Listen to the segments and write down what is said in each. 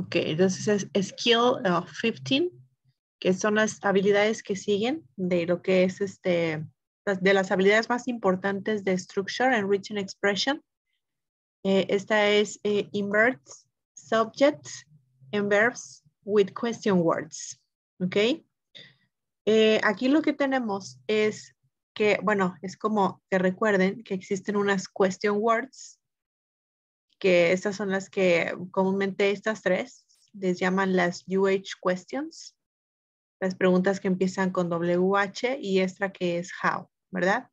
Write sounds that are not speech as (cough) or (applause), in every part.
Ok, entonces es skill of uh, 15, que son las habilidades que siguen de lo que es este, de las habilidades más importantes de Structure and Written Expression. Eh, esta es eh, inverts, subjects, and verbs with question words. ¿Ok? Eh, aquí lo que tenemos es que, bueno, es como que recuerden que existen unas question words que estas son las que comúnmente estas tres les llaman las UH questions, las preguntas que empiezan con WH y esta que es how, ¿verdad?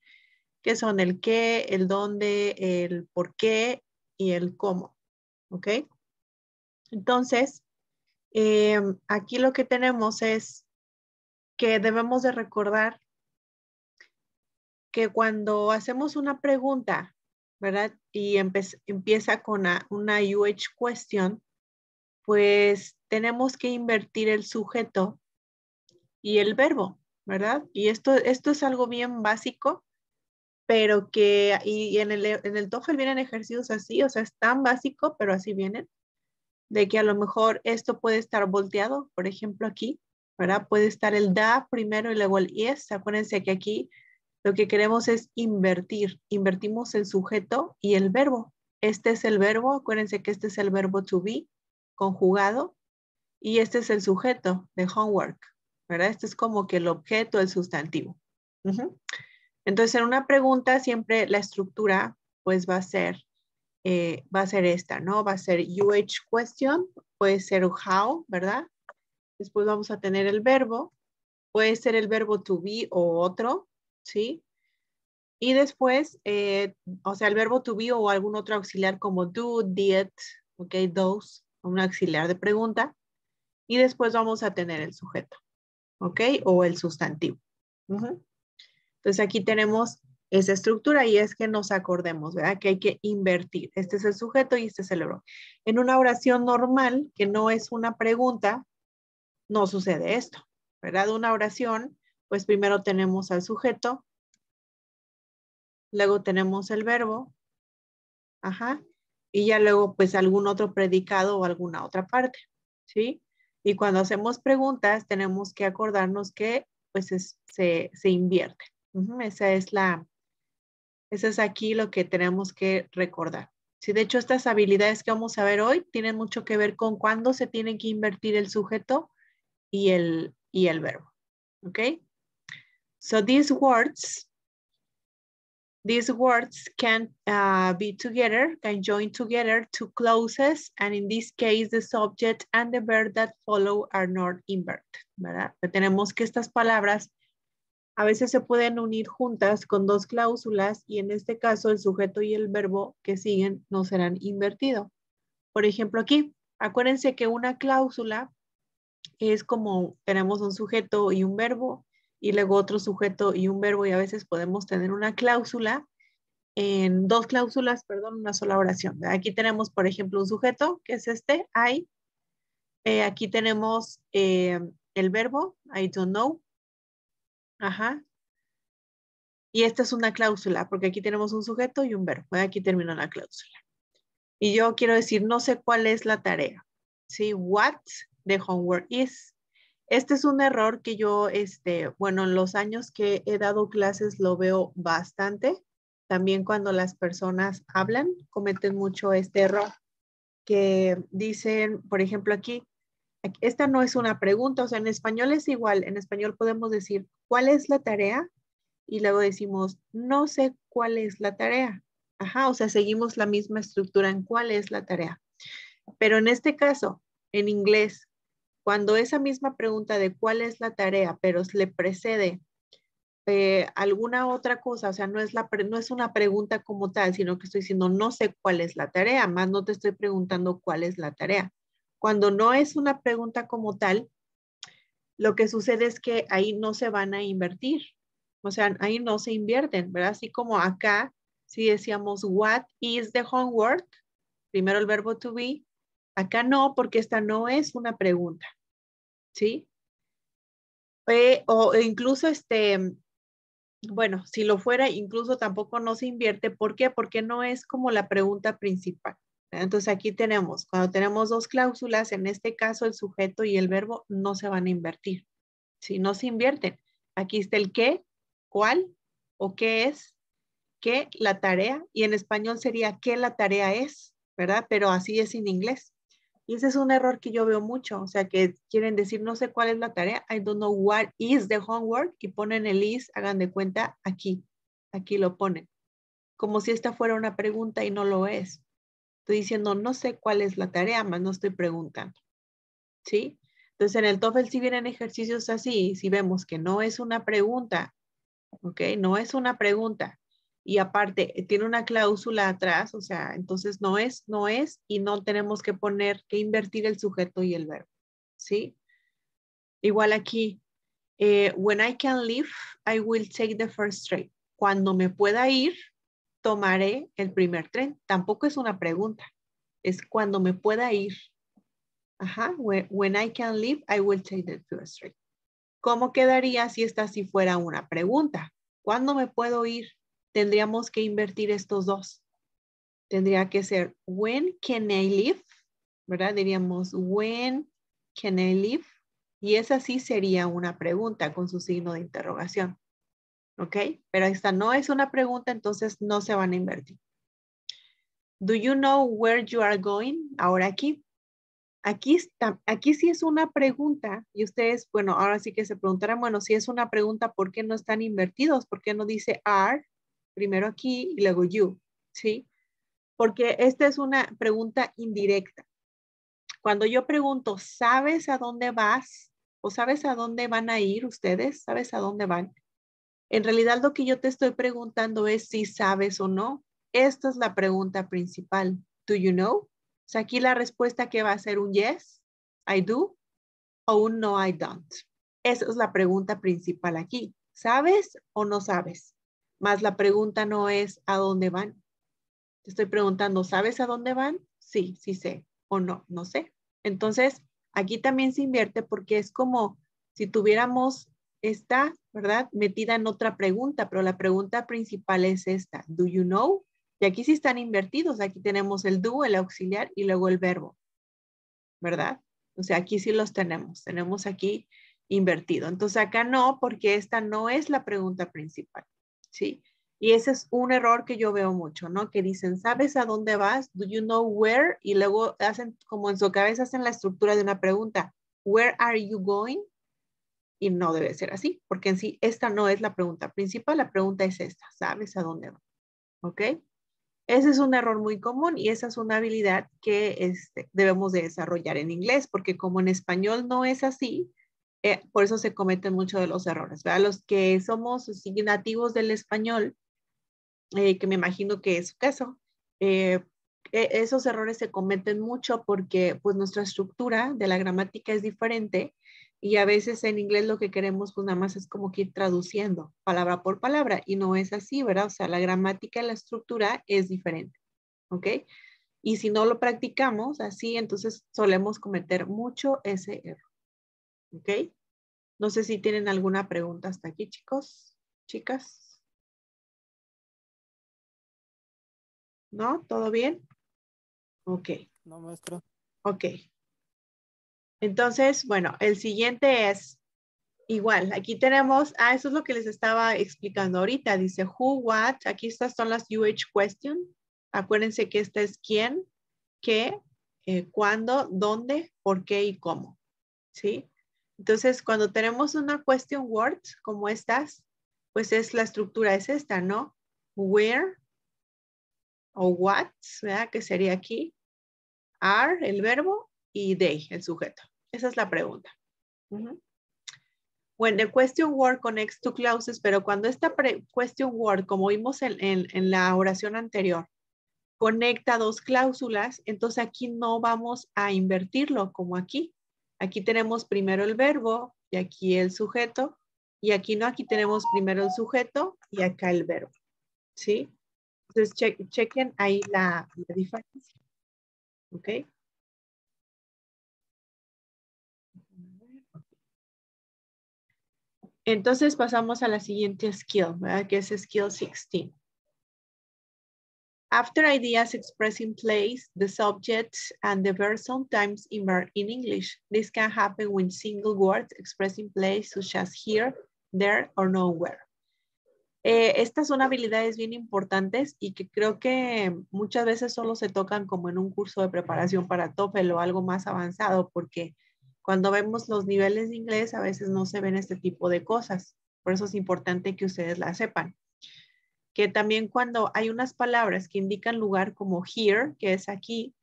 Que son el qué, el dónde, el por qué y el cómo, ¿ok? Entonces, em, aquí lo que tenemos es que debemos de recordar que cuando hacemos una pregunta ¿verdad? Y empieza con una, UH question, pues tenemos que invertir el sujeto y el verbo, ¿verdad? Y esto, esto es algo bien básico, pero que y en, el, en el TOEFL vienen ejercicios así, o sea, es tan básico, pero así vienen, de que a lo mejor esto puede estar volteado, por ejemplo, aquí, ¿verdad? Puede estar el da primero y luego el yes. Acuérdense que aquí lo que queremos es invertir. Invertimos el sujeto y el verbo. Este es el verbo. Acuérdense que este es el verbo to be conjugado y este es el sujeto de homework. ¿Verdad? Este es como que el objeto, el sustantivo. Entonces, en una pregunta siempre la estructura pues va a ser eh, va a ser esta, ¿no? Va a ser UH question, puede ser how, ¿verdad? Después vamos a tener el verbo, puede ser el verbo to be o otro, ¿sí? Y después, eh, o sea, el verbo to be o algún otro auxiliar como do, did, ok, those, un auxiliar de pregunta. Y después vamos a tener el sujeto, ok, o el sustantivo. Entonces aquí tenemos esa estructura y es que nos acordemos, ¿verdad? Que hay que invertir. Este es el sujeto y este es el verbo. En una oración normal, que no es una pregunta, no sucede esto, ¿verdad? Una oración pues primero tenemos al sujeto, luego tenemos el verbo, ajá, y ya luego pues algún otro predicado o alguna otra parte, ¿sí? Y cuando hacemos preguntas tenemos que acordarnos que pues se, invierte. Esa es la, eso es aquí lo que tenemos que recordar. Sí, de hecho, estas habilidades que vamos a ver hoy tienen mucho que ver con cuándo se tiene que invertir el sujeto y el, y el verbo. ¿Ok? So these words, these words can uh, be together, can join together to clauses, and in this case, the subject and the verb that follow are not inverted, ¿verdad? tenemos que estas palabras a veces se pueden unir juntas con dos cláusulas y en este caso el sujeto y el verbo que siguen no serán invertidos. Por ejemplo, aquí, acuérdense que una cláusula es como tenemos un sujeto y un verbo y luego otro sujeto y un verbo y a veces podemos tener una cláusula en dos cláusulas, perdón, una sola oración. Aquí tenemos, por ejemplo, un sujeto que es este, I. Eh, aquí tenemos eh, el verbo, I don't know. Ajá. Y esta es una cláusula, porque aquí tenemos un sujeto y un verbo. Aquí termina la cláusula. Y yo quiero decir, no sé cuál es la tarea. ¿Sí? What the homework is. Este es un error que yo, este, bueno, en los años que he dado clases lo veo bastante. También cuando las personas hablan, cometen mucho este error que dicen, por ejemplo, aquí, esta no es una pregunta, o sea, en español es igual, en español podemos decir, ¿cuál es la tarea? Y luego decimos, no sé cuál es la tarea. Ajá, o sea, seguimos la misma estructura en cuál es la tarea. Pero en este caso, en inglés, cuando esa misma pregunta de cuál es la tarea, pero le precede eh, alguna otra cosa, o sea, no es, la, no es una pregunta como tal, sino que estoy diciendo, no sé cuál es la tarea, más no te estoy preguntando cuál es la tarea. Cuando no es una pregunta como tal, lo que sucede es que ahí no se van a invertir, o sea, ahí no se invierten, ¿verdad? Así como acá, si decíamos, what is the homework? Primero el verbo to be. Acá no, porque esta no es una pregunta. ¿sí? o incluso, este, bueno, si lo fuera, incluso tampoco no se invierte. ¿Por qué? Porque no es como la pregunta principal. Entonces aquí tenemos, cuando tenemos dos cláusulas, en este caso el sujeto y el verbo no se van a invertir. Si no se invierten, aquí está el qué, cuál o qué es, qué la tarea, y en español sería qué la tarea es, ¿verdad? Pero así es en inglés. Y ese es un error que yo veo mucho, o sea, que quieren decir, no sé cuál es la tarea, I don't know what is the homework, y ponen el is, hagan de cuenta, aquí, aquí lo ponen, como si esta fuera una pregunta y no lo es. Estoy diciendo, no sé cuál es la tarea, más no estoy preguntando, ¿sí? Entonces, en el TOEFL si vienen ejercicios así, si vemos que no es una pregunta, ¿ok? No es una pregunta, y aparte eh, tiene una cláusula atrás, o sea, entonces no es, no es y no tenemos que poner, que invertir el sujeto y el verbo, ¿sí? Igual aquí, eh, when I can leave, I will take the first train. Cuando me pueda ir, tomaré el primer tren. Tampoco es una pregunta, es cuando me pueda ir. Ajá, when, I can leave, I will take the first train. ¿Cómo quedaría si esta si fuera una pregunta? ¿Cuándo me puedo ir? tendríamos que invertir estos dos. Tendría que ser, when can I live? ¿Verdad? Diríamos, when can I live? Y esa sí sería una pregunta con su signo de interrogación. ¿Ok? Pero esta no es una pregunta, entonces no se van a invertir. Do you know where you are going? Ahora aquí. Aquí, está, aquí sí es una pregunta y ustedes, bueno, ahora sí que se preguntarán, bueno, si es una pregunta, ¿por qué no están invertidos? ¿Por qué no dice are primero aquí y luego you, ¿sí? Porque esta es una pregunta indirecta. Cuando yo pregunto, ¿sabes a dónde vas? ¿O sabes a dónde van a ir ustedes? ¿Sabes a dónde van? En realidad lo que yo te estoy preguntando es si sabes o no. Esta es la pregunta principal. ¿Do you know? O sea, aquí la respuesta que va a ser un yes, I do, o un no, I don't. Esa es la pregunta principal aquí. ¿Sabes o no sabes? Más la pregunta no es a dónde van. Te estoy preguntando, ¿sabes a dónde van? Sí, sí sé. O no, no sé. Entonces, aquí también se invierte porque es como si tuviéramos esta, ¿verdad? Metida en otra pregunta, pero la pregunta principal es esta, ¿do you know? Y aquí sí están invertidos, aquí tenemos el do, el auxiliar y luego el verbo, ¿verdad? O sea, aquí sí los tenemos, tenemos aquí invertido. Entonces acá no, porque esta no es la pregunta principal. ¿sí? Y ese es un error que yo veo mucho, ¿no? Que dicen, ¿sabes a dónde vas? Do you know where? Y luego hacen, como en su cabeza, hacen la estructura de una pregunta. Where are you going? Y no debe ser así, porque en sí, esta no es la pregunta principal, la pregunta es esta, ¿sabes a dónde vas? ¿Ok? Ese es un error muy común y esa es una habilidad que este, debemos de desarrollar en inglés, porque como en español no es así, eh, por eso se cometen muchos de los errores, ¿verdad? Los que somos sí, del español, eh, que me imagino que es su caso, eh, e-, esos errores se cometen mucho porque pues nuestra estructura de la gramática es diferente y a veces en inglés lo que queremos pues nada más es como que ir traduciendo palabra por palabra y no es así, ¿verdad? O sea, la gramática, y la estructura es diferente, ¿ok? Y si no lo practicamos así, entonces solemos cometer mucho ese error. ¿Ok? No sé si tienen alguna pregunta hasta aquí, chicos, chicas. ¿No? ¿Todo bien? Ok. No, maestro. Ok. Entonces, bueno, el siguiente es igual. Aquí tenemos, ah, eso es lo que les estaba explicando ahorita. Dice who, what. Aquí estas son las UH question. Acuérdense que esta es quién, qué, eh, cuándo, dónde, por qué y cómo. ¿Sí? Entonces, cuando tenemos una question word como estas, pues es la estructura es esta, ¿no? Where o what, ¿verdad? Que sería aquí. Are, el verbo, y they, el sujeto. Esa es la pregunta. Bueno, question word connects two clauses, pero cuando esta question word, como vimos en la oración anterior, conecta dos cláusulas, entonces aquí no vamos a invertirlo como aquí. Aquí tenemos primero el verbo y aquí el sujeto. Y aquí no, aquí tenemos primero el sujeto y acá el verbo. ¿Sí? Entonces, chequen ahí la, la diferencia. ¿Ok? Entonces pasamos a la siguiente skill, ¿verdad? que es skill 16. After ideas expressing place, the subjects and the verb sometimes invert in English. This can happen with single words expressing place, such as here, there, or nowhere. Eh, estas son habilidades bien importantes y que creo que muchas veces solo se tocan como en un curso de preparación para TOEFL o algo más avanzado, porque cuando vemos los niveles de inglés a veces no se ven este tipo de cosas. Por eso es importante que ustedes la sepan que también cuando hay unas palabras que indican lugar como here, que es aquí,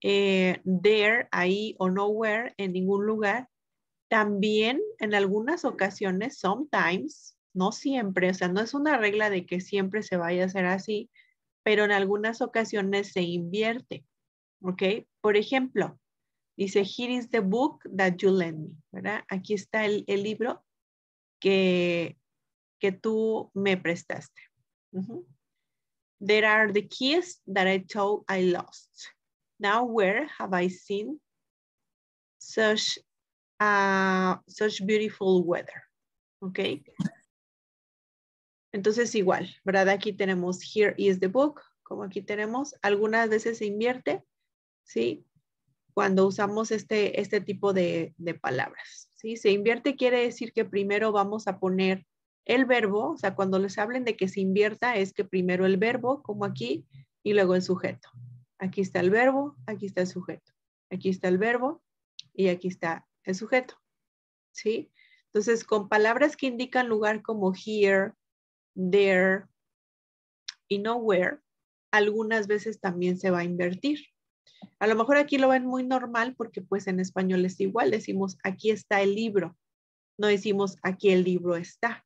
eh, there, ahí o nowhere, en ningún lugar, también en algunas ocasiones, sometimes, no siempre, o sea, no es una regla de que siempre se vaya a hacer así, pero en algunas ocasiones se invierte, ¿ok? Por ejemplo, dice, here is the book that you lent me, ¿verdad? Aquí está el libro que que tú me prestaste. There are the keys that I told I lost. Now where have I seen such, uh, such beautiful weather? Okay. Entonces igual, ¿verdad? Aquí tenemos here is the book, como aquí tenemos. Algunas veces se invierte, ¿sí? Cuando usamos este, este tipo de, de palabras, ¿sí? Se invierte quiere decir que primero vamos a poner el verbo, o sea, cuando les hablen de que se invierta, es que primero el verbo, como aquí, y luego el sujeto. Aquí está el verbo, aquí está el sujeto. Aquí está el verbo y aquí está el sujeto. ¿Sí? Entonces, con palabras que indican lugar como here, there y nowhere, algunas veces también se va a invertir. A lo mejor aquí lo ven muy normal porque pues en español es igual, decimos aquí está el libro, no decimos aquí el libro está.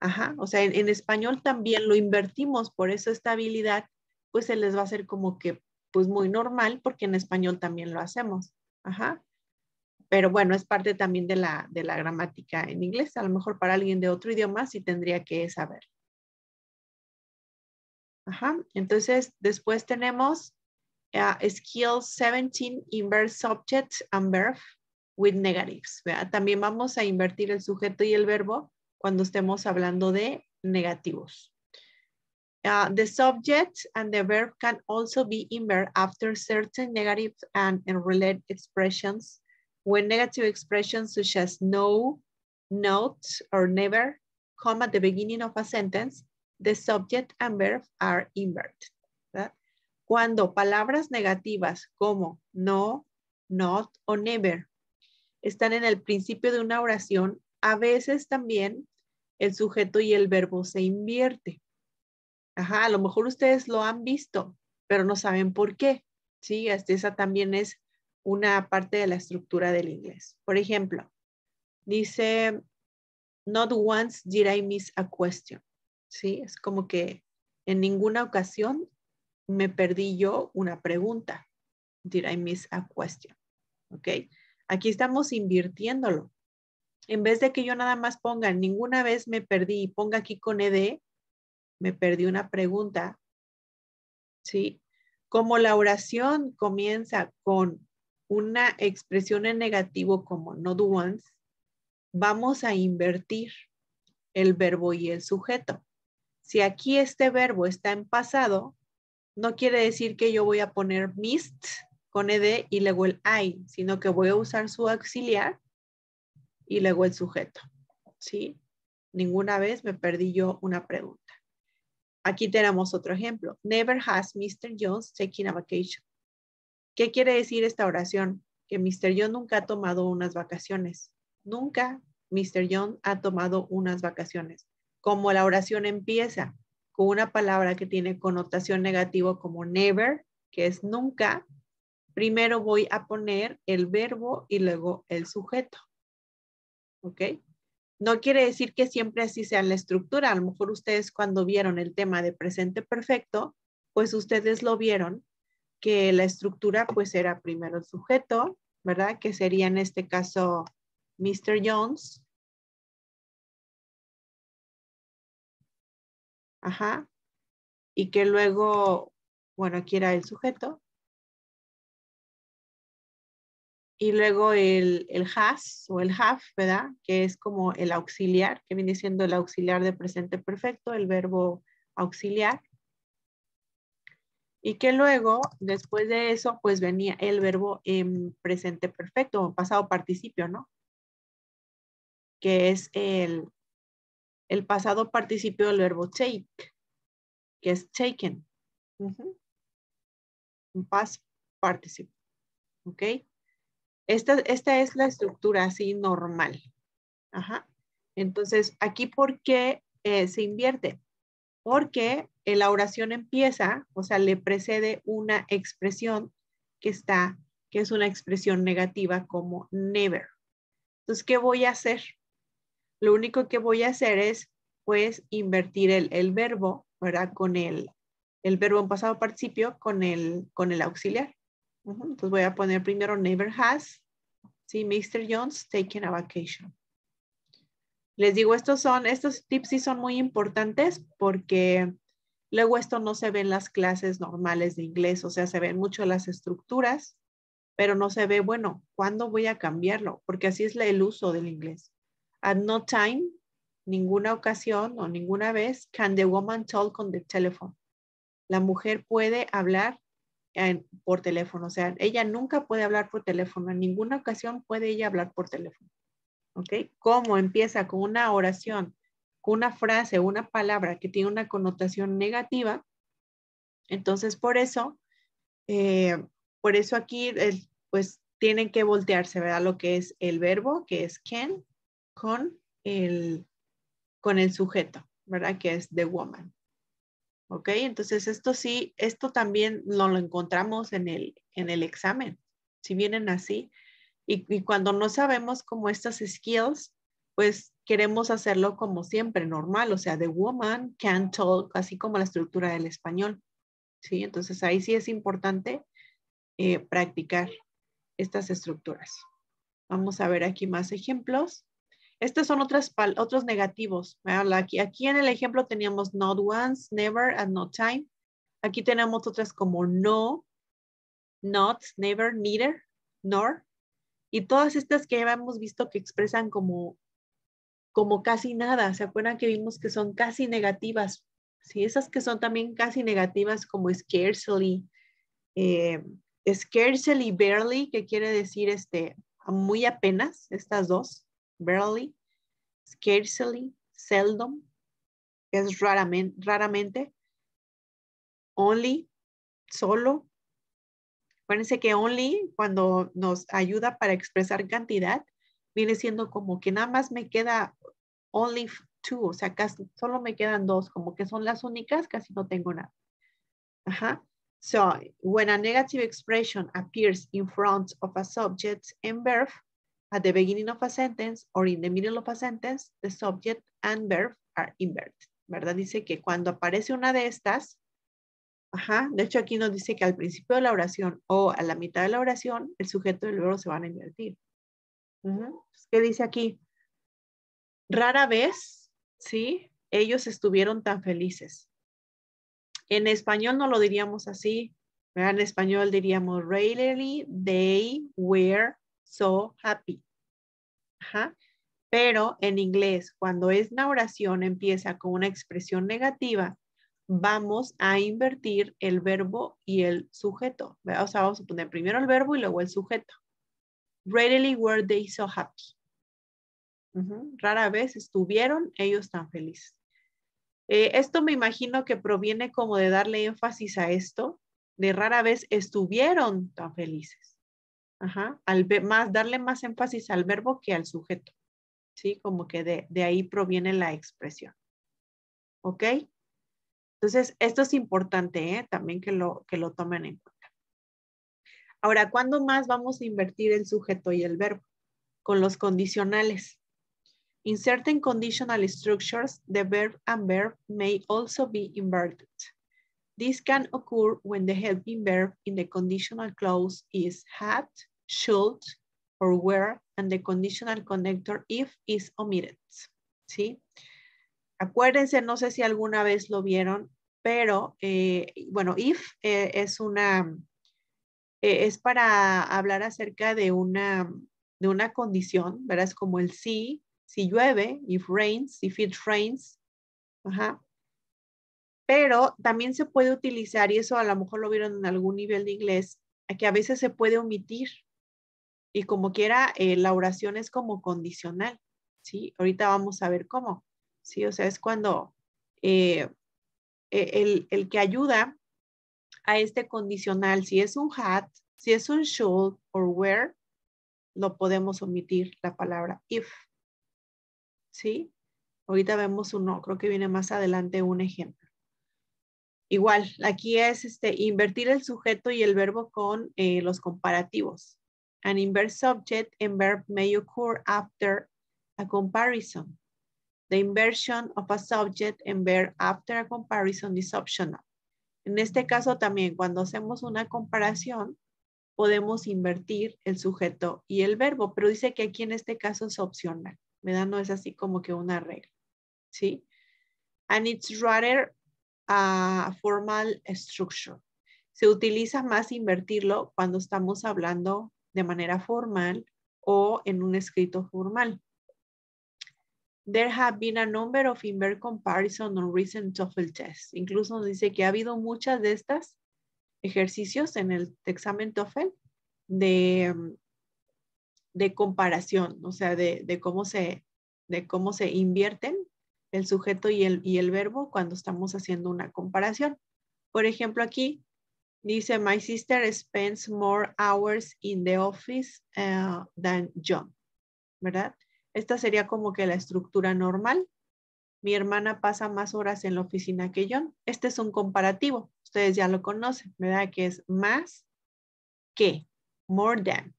Ajá, o sea, en, español también lo invertimos, por eso esta habilidad, pues se les va a hacer como que, pues muy normal, porque en español también lo hacemos. Ajá. Pero bueno, es parte también de la, de la gramática en inglés. A lo mejor para alguien de otro idioma sí tendría que saber. Ajá. Entonces, después tenemos uh, Skill 17, Inverse Subject and Verb with Negatives. También vamos a invertir el sujeto y el verbo cuando estemos hablando de negativos. Uh, the subject and the verb can also be invert after certain negative and, related expressions. When negative expressions such as no, not, or never come at the beginning of a sentence, the subject and verb are inverted. Cuando palabras negativas como no, not o never están en el principio de una oración, a veces también el sujeto y el verbo se invierte. Ajá, a lo mejor ustedes lo han visto, pero no saben por qué. Sí, este, esa también es una parte de la estructura del inglés. Por ejemplo, dice, not once did I miss a question. Sí, es como que en ninguna ocasión me perdí yo una pregunta. Did I miss a question? Ok. Aquí estamos invirtiéndolo en vez de que yo nada más ponga, ninguna vez me perdí y ponga aquí con ED, me perdí una pregunta. ¿Sí? Como la oración comienza con una expresión en negativo como no do once, vamos a invertir el verbo y el sujeto. Si aquí este verbo está en pasado, no quiere decir que yo voy a poner mist con ed y luego el I, sino que voy a usar su auxiliar y luego el sujeto, ¿sí? Ninguna vez me perdí yo una pregunta. Aquí tenemos otro ejemplo. Never has Mr. Jones taken a vacation. ¿Qué quiere decir esta oración? Que Mr. Jones nunca ha tomado unas vacaciones. Nunca Mr. Jones ha tomado unas vacaciones. Como la oración empieza con una palabra que tiene connotación negativa como never, que es nunca, primero voy a poner el verbo y luego el sujeto. ¿ok? No quiere decir que siempre así sea la estructura. A lo mejor ustedes cuando vieron el tema de presente perfecto, pues ustedes lo vieron que la estructura pues era primero el sujeto, ¿verdad? Que sería en este caso Mr. Jones. Ajá. Y que luego, bueno, aquí era el sujeto. y luego el, has o el have, ¿verdad? Que es como el auxiliar, que viene siendo el auxiliar de presente perfecto, el verbo auxiliar. Y que luego, después de eso, pues venía el verbo en em, presente perfecto pasado participio, ¿no? Que es el, pasado participio del verbo take, que es taken. Un past participle. ¿Ok? Esta, es la estructura así normal. Entonces, aquí por qué eh, se invierte? Porque la oración empieza, o sea, le precede una expresión que está, que es una expresión negativa como never. Entonces, ¿qué voy a hacer? Lo único que voy a hacer es, pues, invertir el, el verbo, ¿verdad? Con el, el verbo en pasado participio con el, con el auxiliar. Entonces voy a poner primero never has. Sí, Mr. Jones taking a vacation. Les digo, estos son, estos tips sí son muy importantes porque luego esto no se ve en las clases normales de inglés, o sea, se ven mucho las estructuras, pero no se ve, bueno, ¿cuándo voy a cambiarlo? Porque así es el uso del inglés. At no time, ninguna ocasión o ninguna vez, can the woman talk on the telephone. La mujer puede hablar por teléfono. O sea, ella nunca puede hablar por teléfono. En ninguna ocasión puede ella hablar por teléfono. ¿Ok? como empieza con una oración, con una frase, una palabra que tiene una connotación negativa? Entonces, por eso, eh, por eso aquí, pues, tienen que voltearse, ¿verdad? Lo que es el verbo, que es can, con el, con el sujeto, ¿verdad? Que es the woman. ¿Ok? Entonces, esto sí, esto también lo, encontramos en el, en el examen, si vienen así. Y, cuando no sabemos cómo estas skills, pues queremos hacerlo como siempre, normal, o sea, the woman can talk, así como la estructura del español. ¿Sí? Entonces, ahí sí es importante eh, practicar estas estructuras. Vamos a ver aquí más ejemplos. Estos son otras otros negativos. Aquí, aquí en el ejemplo teníamos not once, never, and no time. Aquí tenemos otras como no, not, never, neither, nor. Y todas estas que hemos visto que expresan como, como casi nada. ¿Se acuerdan que vimos que son casi negativas? Sí, esas que son también casi negativas como scarcely, eh, scarcely, barely, que quiere decir este, muy apenas, estas dos barely, scarcely, seldom, es raramente, raramente, only, solo. Fíjense que only, cuando nos ayuda para expresar cantidad, viene siendo como que nada más me queda only two, o sea, casi solo me quedan dos, como que son las únicas, casi no tengo nada. Ajá. So, when a negative expression appears in front of a subject and verb, At the beginning of a sentence or in the middle of a sentence, the subject and verb are inverted. ¿Verdad? Dice que cuando aparece una de estas, ajá, de hecho aquí nos dice que al principio de la oración o a la mitad de la oración, el sujeto y el verbo se van a invertir. ¿Qué dice aquí? Rara vez, ¿sí? Ellos estuvieron tan felices. En español no lo diríamos así. En español diríamos, rarely they were so happy. Pero en inglés, cuando es una oración, empieza con una expresión negativa, vamos a invertir el verbo y el sujeto. O sea, vamos a poner primero el verbo y luego el sujeto. Rarely were they so happy. Rara vez estuvieron ellos tan felices. Eh, esto me imagino que proviene como de darle énfasis a esto, de rara vez estuvieron tan felices. Ajá, al más, darle más énfasis al verbo que al sujeto. ¿Sí? Como que de, ahí proviene la expresión. ¿Ok? Entonces, esto es importante, ¿eh? También que lo, que lo tomen en cuenta. Ahora, ¿cuándo más vamos a invertir el sujeto y el verbo? Con los condicionales. In certain conditional structures, the verb and verb may also be inverted. This can occur when the helping verb in the conditional clause is had, should, or were, and the conditional connector if is omitted. ¿Sí? Acuérdense, no sé si alguna vez lo vieron, pero eh, bueno, if eh, es una, eh, es para hablar acerca de una, de una condición, ¿verdad? Es como el si, si llueve, if rains, if it rains, ajá pero también se puede utilizar, y eso a lo mejor lo vieron en algún nivel de inglés, que a veces se puede omitir. Y como quiera, eh, la oración es como condicional, ¿sí? Ahorita vamos a ver cómo, ¿sí? O sea, es cuando eh, e-, el, que ayuda a este condicional, si es un hat, si es un should or where, lo podemos omitir la palabra if, ¿sí? Ahorita vemos uno, creo que viene más adelante un ejemplo. Igual, aquí es este, invertir el sujeto y el verbo con eh, los comparativos. An inverse subject and verb may occur after a comparison. The inversion of a subject and verb after a comparison is optional. En este caso también, cuando hacemos una comparación, podemos invertir el sujeto y el verbo, pero dice que aquí en este caso es opcional, da No es así como que una regla, ¿sí? And it's rather a formal structure. Se utiliza más invertirlo cuando estamos hablando de manera formal o en un escrito formal. There have been a number of invert comparison on recent TOEFL tests. Incluso nos dice que ha habido muchas de estas ejercicios en el examen TOEFL de, mm, de comparación, o sea, de, de, cómo se, de cómo se invierten el sujeto y el, verbo cuando estamos haciendo una comparación. Por ejemplo, aquí dice, my sister spends more hours in the office uh, than John, ¿verdad? Esta sería como que la estructura normal. Mi hermana pasa más horas en la oficina que John. Este es un comparativo. Ustedes ya lo conocen, ¿verdad? Que es más que, more than.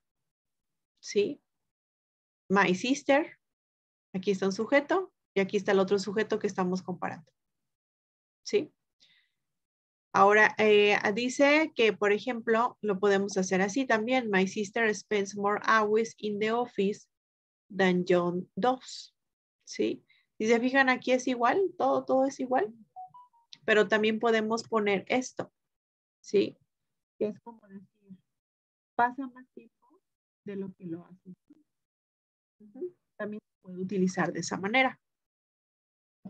¿Sí? My sister, aquí está un sujeto. Y aquí está el otro sujeto que estamos comparando. ¿Sí? Ahora, eh, dice que, por ejemplo, lo podemos hacer así también. My sister spends more hours in the office than John does. ¿Sí? Si se fijan, aquí es igual, todo, todo es igual. Pero también podemos poner esto. ¿Sí? Que es como decir, pasa más tiempo de lo que lo hace. También se puede utilizar de esa manera.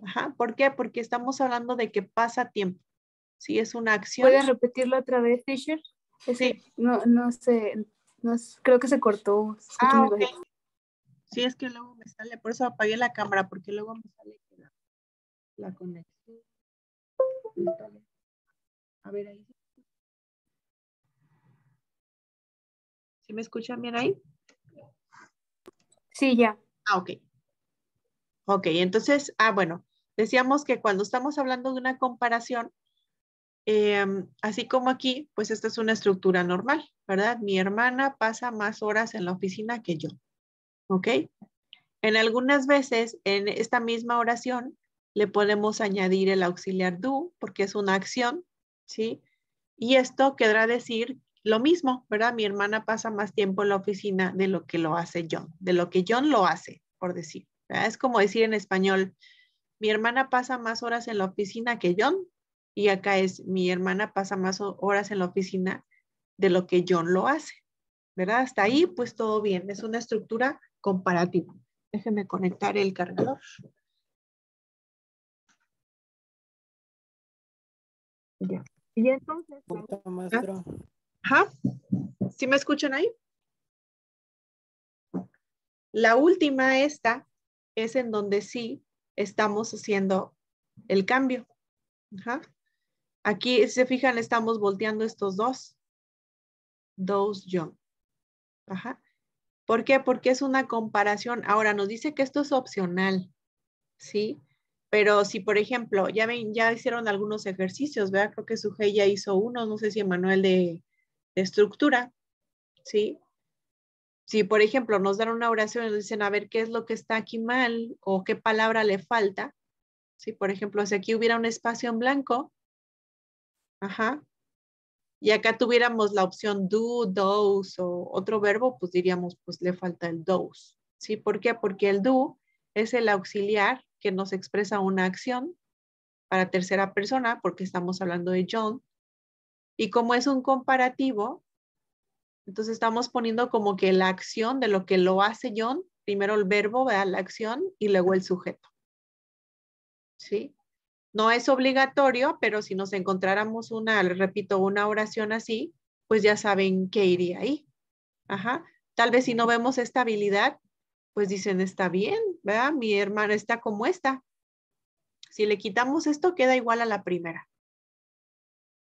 Ajá. ¿Por qué? Porque estamos hablando de que pasa tiempo. ¿sí? es una acción. ¿Puedes repetirlo otra vez, Fisher? sí. No, no sé, creo que se cortó. Ah, Sí, es que luego me sale, por eso apagué la cámara, porque luego me sale la, conexión. A ver ahí. ¿Sí me escuchan bien ahí? Sí, ya. Ah, ok. Ok, entonces, ah, bueno, decíamos que cuando estamos hablando de una comparación, em, así como aquí, pues esta es una estructura normal, ¿verdad? Mi hermana pasa más horas en la oficina que yo, ¿ok? En algunas veces, en esta misma oración, le podemos añadir el auxiliar do, porque es una acción, ¿sí? Y esto quedará decir lo mismo, ¿verdad? Mi hermana pasa más tiempo en la oficina de lo que lo hace John, de lo que John lo hace, por decir, es como decir en español, mi hermana pasa más horas en la oficina que John y acá es mi hermana pasa más horas en la oficina de lo que John lo hace, ¿verdad? Hasta ahí pues todo bien, es una estructura comparativa. Déjenme conectar el cargador. Ya. Y entonces... ¿Ah? ¿Sí me escuchan ahí? La última, esta, es en donde sí estamos haciendo el cambio. Ajá. Aquí, si se fijan, estamos volteando estos dos. dos young. Ajá. ¿Por qué? Porque es una comparación. Ahora, nos dice que esto es opcional, ¿sí? Pero si, por ejemplo, ya ven, ya hicieron algunos ejercicios, ¿verdad? Creo que su ya hizo uno, no sé si Manuel de, de estructura, ¿sí? Si, por ejemplo, nos dan una oración y nos dicen, a ver, ¿qué es lo que está aquí mal o qué palabra le falta? Si, por ejemplo, si aquí hubiera un espacio en blanco, ajá, y acá tuviéramos la opción do, those o otro verbo, pues diríamos, pues le falta el those. ¿Sí? ¿Por qué? Porque el do es el auxiliar que nos expresa una acción para tercera persona, porque estamos hablando de John. Y como es un comparativo, entonces estamos poniendo como que la acción de lo que lo hace John, primero el verbo, ¿verdad? la acción y luego el sujeto. ¿Sí? No es obligatorio, pero si nos encontráramos una, repito, una oración así, pues ya saben qué iría ahí. Ajá. Tal vez si no vemos esta habilidad, pues dicen, está bien, ¿verdad? Mi hermana está como está. Si le quitamos esto, queda igual a la primera.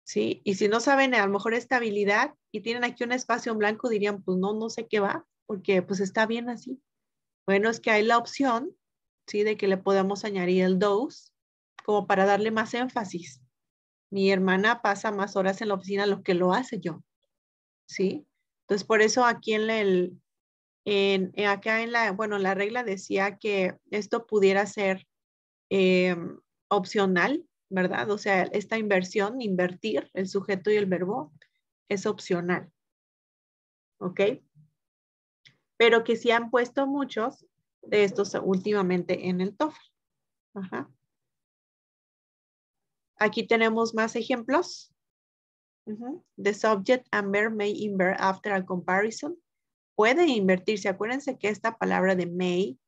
¿sí? Y si no saben a lo mejor estabilidad y tienen aquí un espacio en blanco, dirían, pues no, no sé qué va, porque pues está bien así. Bueno, es que hay la opción, ¿sí? De que le podamos añadir el dos como para darle más énfasis. Mi hermana pasa más horas en la oficina lo que lo hace yo, ¿sí? Entonces, por eso aquí en el, en, acá en la, bueno, la regla decía que esto pudiera ser em, opcional, ¿verdad? O sea, esta inversión, invertir, el sujeto y el verbo, es opcional. ¿Ok? Pero que sí han puesto muchos de estos últimamente en el TOEFL. Ajá. Aquí tenemos más ejemplos. The subject and verb may invert after a comparison. Puede invertirse. Acuérdense que esta palabra de may,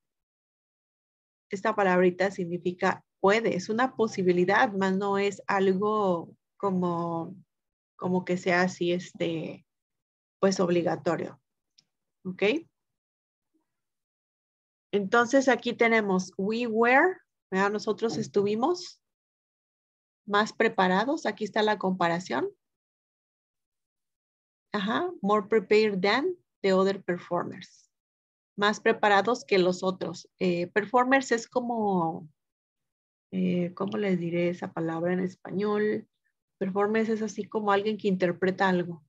esta palabrita significa puede, es una posibilidad, más no es algo como, como que sea así, este, pues obligatorio. ¿Ok? Entonces aquí tenemos we were, nosotros estuvimos más preparados, aquí está la comparación. Ajá, more prepared than the other performers. Más preparados que los otros. Eh, performers es como eh, ¿cómo les diré esa palabra en español? Performance es así como alguien que interpreta algo,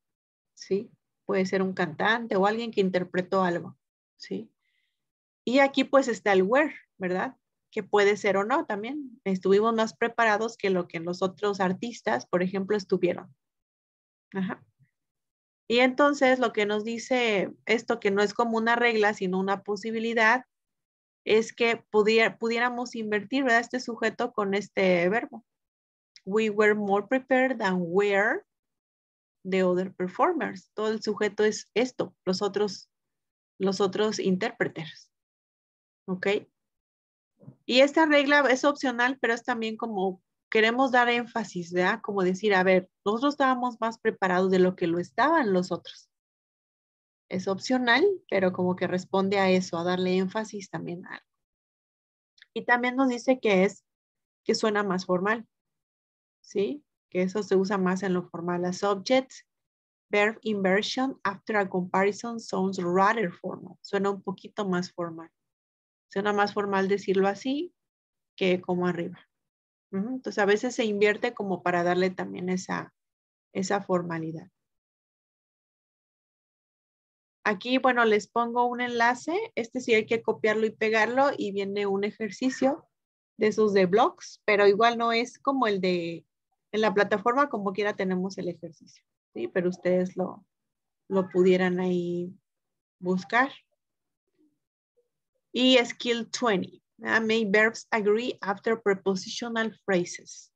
¿sí? Puede ser un cantante o alguien que interpretó algo, ¿sí? Y aquí pues está el where, ¿verdad? Que puede ser o no también. Estuvimos más preparados que lo que los otros artistas, por ejemplo, estuvieron. Ajá. Y entonces lo que nos dice esto que no es como una regla, sino una posibilidad, es que pudiera, pudiéramos invertir a este sujeto con este verbo. We were more prepared than were the other performers. Todo el sujeto es esto, los otros, los otros intérpretes. ¿Ok? Y esta regla es opcional, pero es también como queremos dar énfasis, ¿verdad? Como decir, a ver, nosotros estábamos más preparados de lo que lo estaban los otros es opcional, pero como que responde a eso, a darle énfasis también a algo. Y también nos dice que es, que suena más formal, ¿sí? Que eso se usa más en lo formal. A subject, verb inversion after a comparison sounds rather formal. Suena un poquito más formal. Suena más formal decirlo así que como arriba. Entonces a veces se invierte como para darle también esa, esa formalidad. Aquí, bueno, les pongo un enlace. Este sí hay que copiarlo y pegarlo y viene un ejercicio de esos de blogs, pero igual no es como el de en la plataforma, como quiera tenemos el ejercicio, ¿sí? Pero ustedes lo, pudieran ahí buscar. Y skill 20. may verbs agree after prepositional phrases?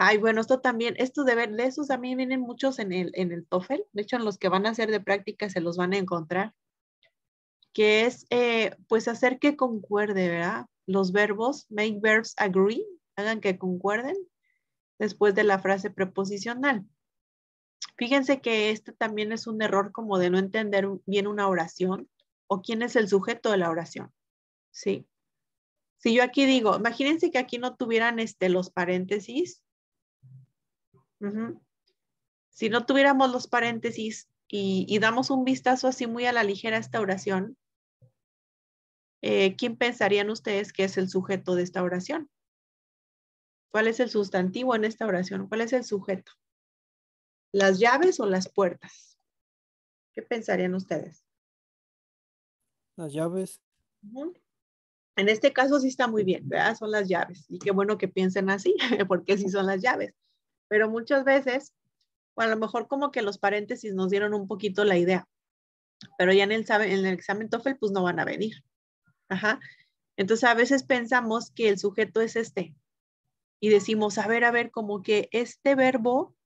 Ay, bueno, esto también, estos de ver, de esos también vienen muchos en el, en el TOEFL. De hecho, en los que van a hacer de práctica se los van a encontrar. Que es, eh, pues, hacer que concuerde, ¿verdad? Los verbos, make verbs agree, hagan que concuerden después de la frase preposicional. Fíjense que este también es un error como de no entender bien una oración o quién es el sujeto de la oración. Sí. Si yo aquí digo, imagínense que aquí no tuvieran este, los paréntesis, si no tuviéramos los paréntesis y, damos un vistazo así muy a la ligera a esta oración, eh, ¿quién pensarían ustedes que es el sujeto de esta oración? ¿Cuál es el sustantivo en esta oración? ¿Cuál es el sujeto? ¿Las llaves o las puertas? ¿Qué pensarían ustedes? Las llaves. En este caso sí está muy bien, ¿verdad? Son las llaves. Y qué bueno que piensen así, (laughs) porque sí son las llaves pero muchas veces, a lo mejor como que los paréntesis nos dieron un poquito la idea, pero ya en el, en el examen TOEFL pues no van a venir. Ajá. Entonces a veces pensamos que el sujeto es este y decimos, a ver, a ver, como que este verbo,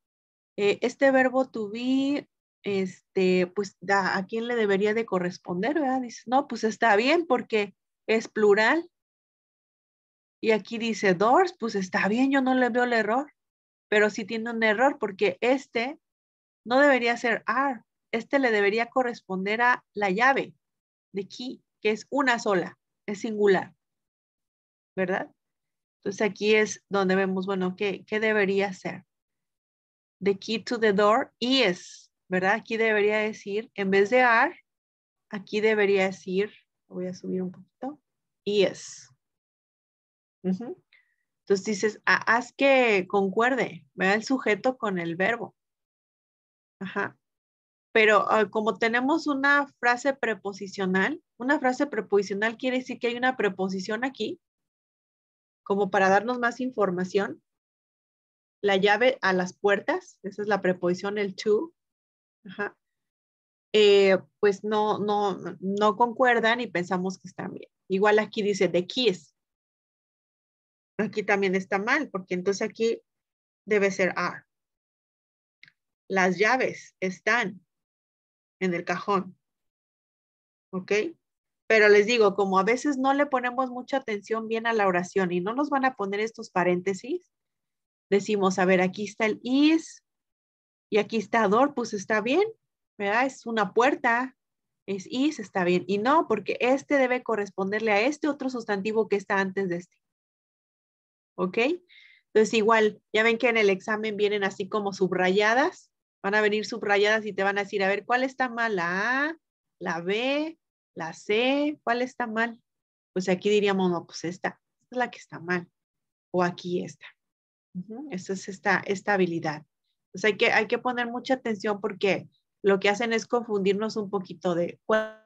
eh, este verbo to be, este, pues a quién le debería de corresponder, ¿verdad? Dice, no, pues está bien porque es plural. Y aquí dice doors, pues está bien, yo no le veo el error pero sí tiene un error porque este no debería ser R. este le debería corresponder a la llave de key, que es una sola, es singular, ¿verdad? Entonces aquí es donde vemos, bueno, ¿qué, debería ser? The key to the door is, ¿verdad? Aquí debería decir, en vez de R, aquí debería decir, voy a subir un poquito, is. Entonces dices, ah, haz que concuerde, Vea El sujeto con el verbo. Ajá. Pero ah, como tenemos una frase preposicional, una frase preposicional quiere decir que hay una preposición aquí, como para darnos más información. La llave a las puertas, esa es la preposición, el to. Ajá. Eh, pues no, no, no concuerdan y pensamos que están bien. Igual aquí dice the keys, Aquí también está mal, porque entonces aquí debe ser are. Las llaves están en el cajón. ¿Ok? Pero les digo, como a veces no le ponemos mucha atención bien a la oración y no nos van a poner estos paréntesis, decimos, a ver, aquí está el is y aquí está door, pues está bien, ¿verdad? Es una puerta, es is, está bien. Y no, porque este debe corresponderle a este otro sustantivo que está antes de este. ¿ok? Entonces igual, ya ven que en el examen vienen así como subrayadas, van a venir subrayadas y te van a decir, a ver, ¿cuál está mal? ¿La A, la B, la C? ¿Cuál está mal? Pues aquí diríamos, no, pues esta, esta es la que está mal, o aquí esta. es esta, esta habilidad. Entonces hay que, hay que poner mucha atención porque lo que hacen es confundirnos un poquito de cuál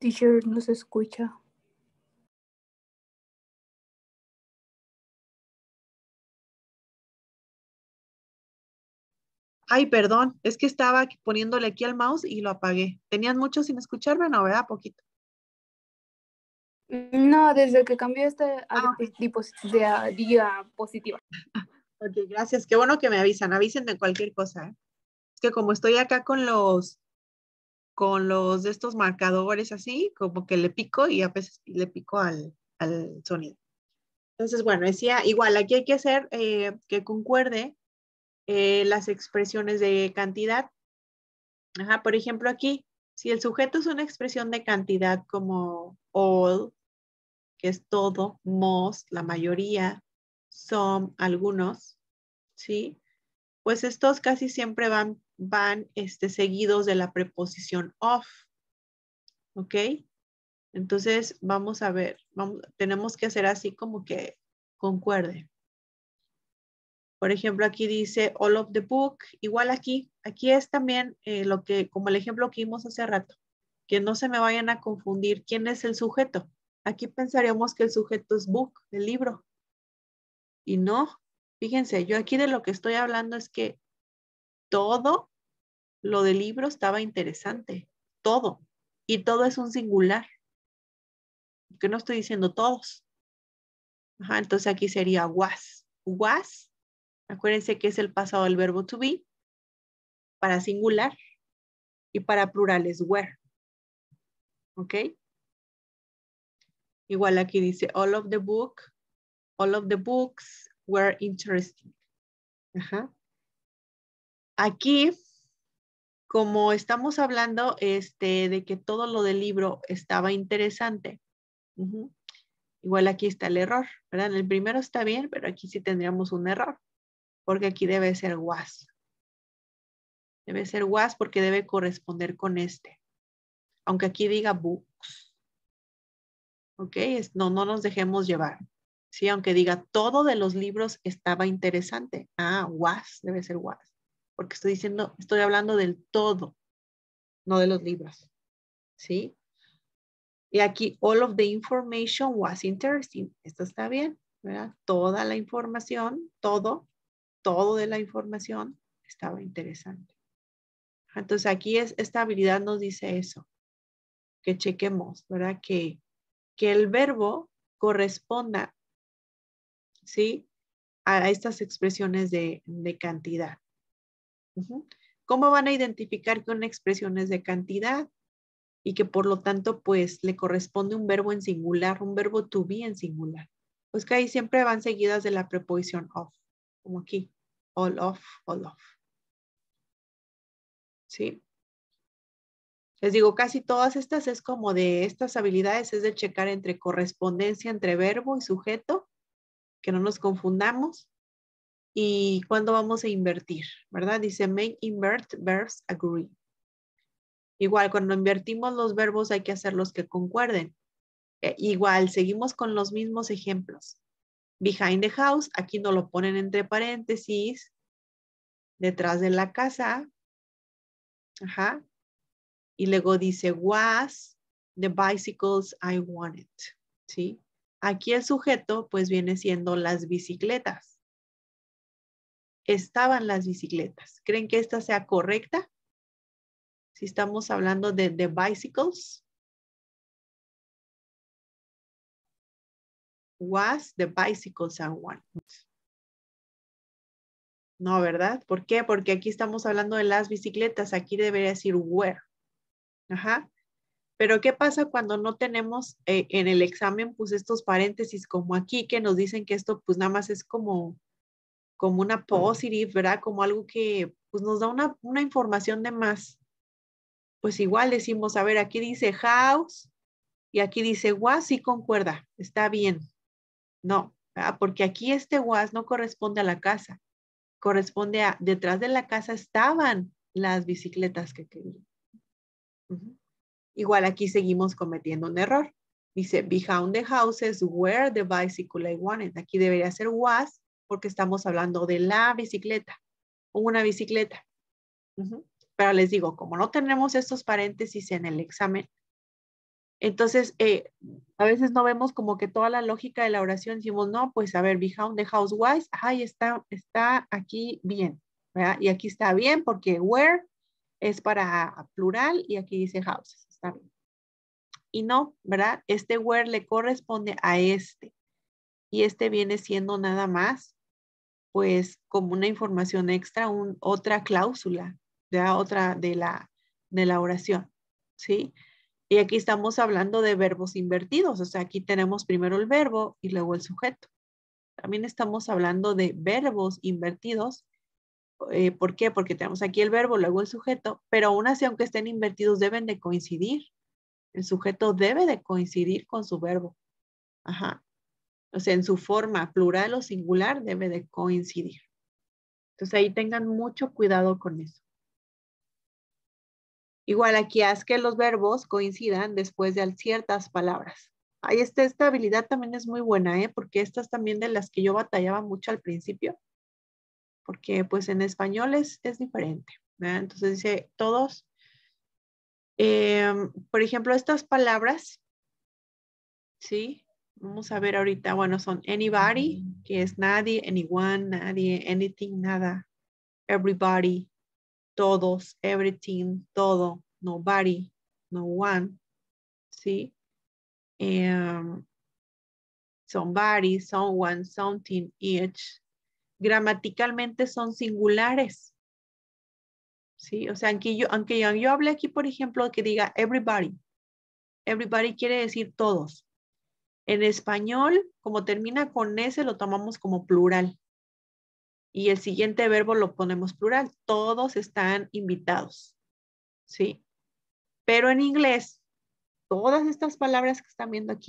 Teacher, no se escucha. Ay, perdón, es que estaba poniéndole aquí al mouse y lo apagué. ¿Tenían mucho sin escucharme? No, ¿verdad? Poquito. No, desde que cambié este ah, okay. Ah, ok, gracias. Qué bueno que me avisan. de cualquier cosa. ¿eh? Es que como estoy acá con los con los de estos marcadores así, como que le pico y a veces le pico al, al sonido. Entonces, bueno, decía, igual aquí hay que hacer eh, que concuerde eh, las expresiones de cantidad. Ajá, por ejemplo, aquí, si el sujeto es una expresión de cantidad como all, que es todo, most, la mayoría, some, algunos, ¿sí? pues estos casi siempre van, van este, seguidos de la preposición of. ¿Ok? Entonces, vamos a ver, vamos, tenemos que hacer así como que concuerde. Por ejemplo, aquí dice all of the book, igual aquí, aquí es también eh, lo que, como el ejemplo que vimos hace rato, que no se me vayan a confundir quién es el sujeto. Aquí pensaríamos que el sujeto es book, el libro. Y no, Fíjense, yo aquí de lo que estoy hablando es que todo lo del libro estaba interesante, todo. Y todo es un singular. Que no estoy diciendo todos. Ajá, entonces aquí sería was. Was, acuérdense que es el pasado del verbo to be para singular y para plural es were. ¿Ok? Igual aquí dice all of the book, all of the books, were interesting. Ajá. Aquí, como estamos hablando este, de que todo lo del libro estaba interesante, igual aquí está el error, ¿verdad? el primero está bien, pero aquí sí tendríamos un error, porque aquí debe ser was. Debe ser was porque debe corresponder con este. Aunque aquí diga books. ¿Ok? no, no nos dejemos llevar. ¿sí? Aunque diga todo de los libros estaba interesante. Ah, was, debe ser was. Porque estoy diciendo, estoy hablando del todo, no de los libros, ¿sí? Y aquí, all of the information was interesting. Esto está bien, ¿verdad? Toda la información, todo, todo de la información estaba interesante. Entonces aquí es, esta habilidad nos dice eso, que chequemos, ¿verdad? Que, que el verbo corresponda ¿sí? A estas expresiones de, de cantidad. ¿Cómo van a identificar que una expresión es de cantidad? Y que por lo tanto, pues le corresponde un verbo en singular, un verbo to be en singular. Pues que ahí siempre van seguidas de la preposición of, como aquí, all of, all of. ¿Sí? Les digo, casi todas estas es como de estas habilidades, es de checar entre correspondencia entre verbo y sujeto que no nos confundamos y cuándo vamos a invertir, ¿verdad? Dice make, invert, verbs, agree. Igual, cuando invertimos los verbos hay que hacer los que concuerden. Eh, igual, seguimos con los mismos ejemplos. Behind the house, aquí no lo ponen entre paréntesis. Detrás de la casa. Ajá. Y luego dice, was the bicycles I wanted. ¿Sí? Aquí el sujeto pues viene siendo las bicicletas. Estaban las bicicletas. ¿Creen que esta sea correcta? Si estamos hablando de, the bicycles. Was the bicycles are one. No, ¿verdad? ¿Por qué? Porque aquí estamos hablando de las bicicletas. Aquí debería decir where. Ajá. Pero ¿qué pasa cuando no tenemos eh, en el examen pues estos paréntesis como aquí que nos dicen que esto pues nada más es como, como una positive, ¿verdad? Como algo que pues nos da una, una información de más. Pues igual decimos, a ver, aquí dice house y aquí dice was, sí concuerda, está bien. No, porque aquí este was no corresponde a la casa, corresponde a detrás de la casa estaban las bicicletas que querían. Igual aquí seguimos cometiendo un error. Dice, behind the houses where the bicycle I wanted. Aquí debería ser was porque estamos hablando de la bicicleta o una bicicleta. Pero les digo, como no tenemos estos paréntesis en el examen, entonces eh, a veces no vemos como que toda la lógica de la oración. Decimos, no, pues a ver, behind the house was, ahí está, está aquí bien. Y aquí está bien porque where es para plural y aquí dice houses. Y no, ¿verdad? Este where le corresponde a este. Y este viene siendo nada más, pues, como una información extra, otra cláusula, ya Otra de la, de la oración, ¿sí? Y aquí estamos hablando de verbos invertidos, o sea, aquí tenemos primero el verbo y luego el sujeto. También estamos hablando de verbos invertidos eh, ¿Por qué? Porque tenemos aquí el verbo, luego el sujeto, pero aún así, aunque estén invertidos, deben de coincidir. El sujeto debe de coincidir con su verbo. Ajá. O sea, en su forma plural o singular debe de coincidir. Entonces ahí tengan mucho cuidado con eso. Igual aquí haz que los verbos coincidan después de ciertas palabras. Ahí está, esta habilidad también es muy buena, ¿eh? porque estas también de las que yo batallaba mucho al principio porque pues en español es, diferente. Entonces dice todos. Em, por ejemplo, estas palabras, ¿sí? Vamos a ver ahorita, bueno, son anybody, mm. que es nadie, anyone, nadie, anything, nada, everybody, todos, everything, todo, nobody, no one, ¿sí? Em, somebody, someone, something, each, gramaticalmente son singulares. ¿Sí? O sea, aunque yo, aunque yo, hable aquí, por ejemplo, que diga everybody. Everybody quiere decir todos. En español, como termina con S, lo tomamos como plural. Y el siguiente verbo lo ponemos plural. Todos están invitados. ¿Sí? Pero en inglés, todas estas palabras que están viendo aquí